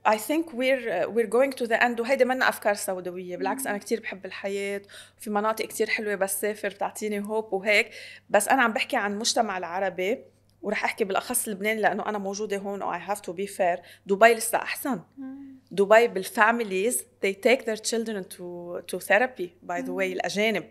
اي ثينك وير وير جوينج تو ذا اند وهيدي منا افكار سوداويه بالعكس انا كثير بحب الحياه وفي مناطق كثير حلوه بس سافر بتعطيني هوب وهيك بس انا عم بحكي عن المجتمع العربي ورح احكي بالاخص لبنان لانه انا موجوده هون اي هاف تو بي فير دبي لسه احسن دبي بالفاميليز they take their children to to therapy by the way الاجانب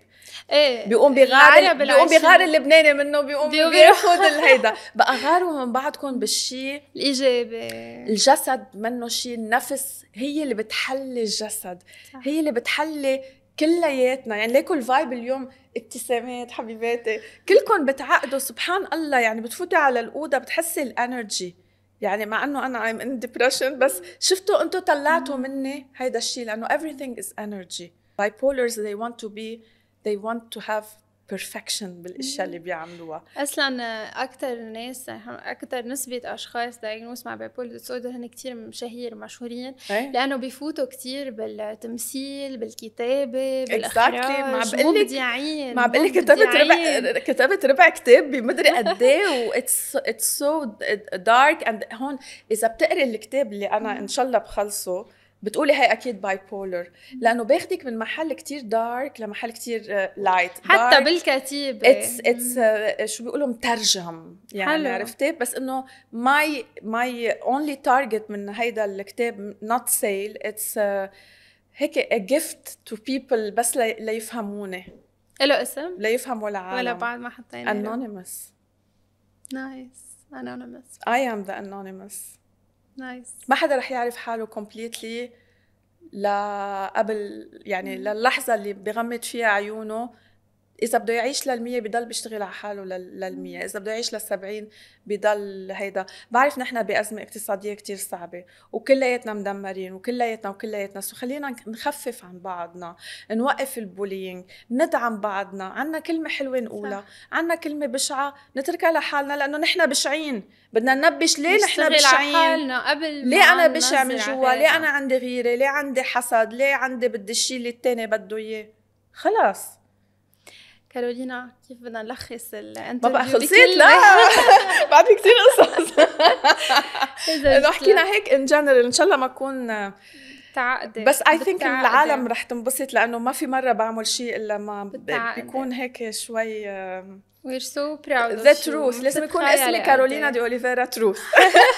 ايه بيقوم بغار بيقوم بغار اللبناني منه بيقوم بياخذ الهيدا بقى غاروا من بعضكم بالشيء الايجابي الجسد منه شيء النفس هي اللي بتحلي الجسد صح. هي اللي بتحلي كلياتنا يعني ليكو الفايب اليوم ابتسامات حبيباتي كلكم بتعقدوا سبحان الله يعني بتفوتي على الاوضه بتحسي الانرجي يعني مع انه انا I'm in depression بس شفتوا انتم طلعتوا مني هيدا الشيء لانه everything is energy bipolars they want to be they want to have بيرفكشن بالاشياء اللي بيعملوها اصلا آه، اكثر ناس اكثر نسبه اشخاص دايجنوز مع بيبول ديسوردر هن كثير مشاهير مشهورين إيه. لانه بيفوتوا كثير بالتمثيل بالكتابه بالاخراج exactly. ما بقول لك ما بقول لك كتبت ربع كتبت ربع كتاب بمدري قد ايه واتس اتس سو دارك اند هون اذا بتقري الكتاب اللي انا ان شاء الله بخلصه بتقولي هي اكيد باي بولر لانه باخدك من محل كتير دارك لمحل كتير لايت آه، حتى dark. بالكتيبه آه، اتس اتس شو بيقولوا مترجم يعني حلو. عرفتي بس انه ماي ماي اونلي تارجت من هيدا الكتاب نوت سيل اتس هيك ا جيفت تو بيبل بس لي, ليفهموني له اسم؟ ليفهموا العالم ولا بعد ما حطينا انونيمس نايس انونيمس اي ام ذا انونيمس نايس ما حدا رح يعرف حاله كومبليتلي لقبل يعني للحظه اللي بغمض فيها عيونه اذا بده يعيش لل100 بضل بيشتغل على حاله لل100 اذا بده يعيش لل70 بضل هيدا بعرف نحن بازمه اقتصاديه كتير صعبه وكلياتنا مدمرين وكلياتنا وكلياتنا سو خلينا نخفف عن بعضنا نوقف البولينج ندعم بعضنا عنا كلمه حلوه نقولها عنا كلمه بشعه نتركها لحالنا لانه نحن بشعين بدنا ننبش ليه نحن بشعين حالنا قبل ليه انا بشع من جوا ليه انا عندي غيره ليه عندي حسد ليه عندي بدي الشيء اللي الثاني بده اياه خلاص كارولينا كيف بدنا نلخص الانترفيو ما بقى خلصت لا بعد كثير قصص انه حكينا هيك ان جنرال ان شاء الله ما اكون بتعقد بس اي ثينك العالم رح تنبسط لانه ما في مره بعمل شيء الا ما بتعقدي. بيكون هيك شوي وير سو براود ذا تروث لازم يكون اسمي كارولينا إيه. دي اوليفيرا تروث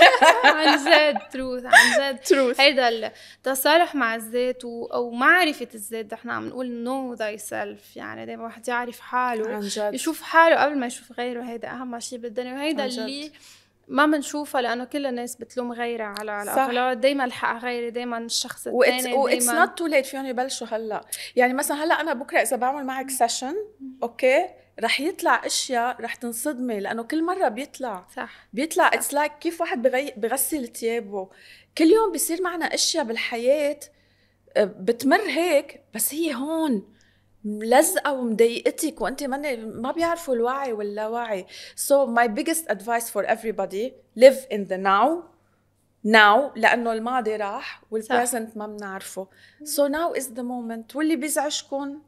عن جد تروث عن جد تروث هيدا التصالح مع الذات او معرفه الذات نحن عم نقول نو ذاي سيلف يعني دائما الواحد يعرف حاله عن جد. يشوف حاله قبل ما يشوف غيره هيدا اهم شيء بالدنيا وهيدا اللي ما بنشوفها لانه كل الناس بتلوم غيرها على على دائما الحق غيري دائما الشخص الثاني واتس نوت تو ليت فيهم يبلشوا هلا يعني مثلا هلا انا بكره اذا بعمل معك سيشن اوكي رح يطلع اشياء رح تنصدمي لانه كل مره بيطلع صح بيطلع اتس لايك like كيف واحد بغي... بغسل ثيابه كل يوم بيصير معنا اشياء بالحياه آه، بتمر هيك بس هي هون ملزقه ومضايقتك وانت ماني ما بيعرفوا الوعي واللاوعي سو ماي بيجست ادفايس فور everybody live in the now ناو لانه الماضي راح والبريزنت ما بنعرفه سو ناو از ذا مومنت واللي بيزعجكم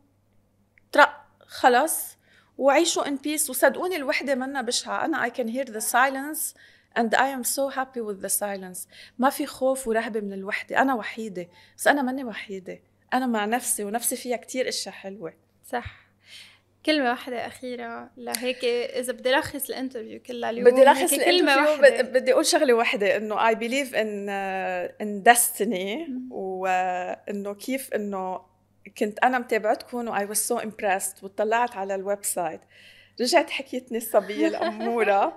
ترق خلص وعيشوا ان بيس وصدقوني الوحده منا بشعه انا اي كان هير ذا سايلنس and I am so happy with the silence ما في خوف ورهبة من الوحدة أنا وحيدة بس أنا ماني وحيدة انا مع نفسي ونفسي فيها كتير اشياء حلوه صح كلمة واحدة أخيرة لهيك إذا بدي لخص الانترفيو كلها اليوم بدي لخص الانترفيو بدي أقول شغلة واحدة إنه أي بليف إن إن ديستني وإنه كيف إنه كنت أنا متابعتكم وآي واز سو امبرست وطلعت على الويب سايت رجعت حكيتني الصبية الأمورة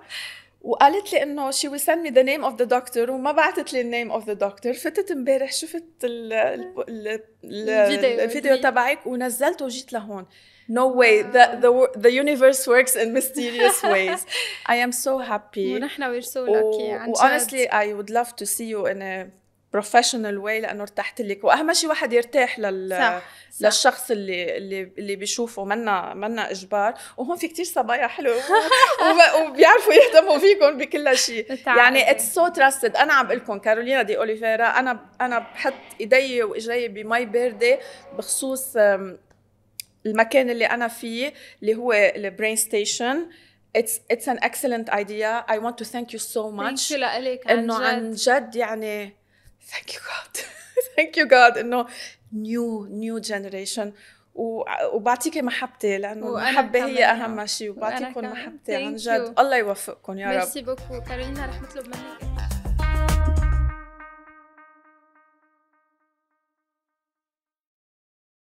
وقالت لي انه شي ويل سند مي ذا نيم اوف ذا دكتور وما بعثت لي النيم اوف ذا دكتور فتت امبارح شفت الـ الـ الـ الفيديو, الفيديو تبعك ونزلته وجيت لهون no way the the the universe works in mysterious ways I am so happy ونحن we're so lucky و, و honestly I would love to see you in a بروفيشنال واي لانه ارتحت لك واهم شيء واحد يرتاح لل صح. صح. للشخص اللي اللي اللي بيشوفه منا منا اجبار وهون في كتير صبايا حلو وبيعرفوا يهتموا فيكم بكل شيء يعني اتس سو تراستد انا عم بقول لكم كارولينا دي اوليفيرا انا انا بحط ايدي واجري بمي بارده بخصوص المكان اللي انا فيه اللي هو البرين ستيشن اتس اتس ان اكسلنت ايديا اي ونت تو ثانك يو سو ماتش انه عن جد يعني ثانك يو جاد ثانك يو جاد انه نيو نيو جنريشن وبعطيكي محبتي لانه المحبه هي اهم شيء وبعطيكم محبتي عن جد الله يوفقكم يا رب ميرسي بوكو كارولينا رح نطلب منك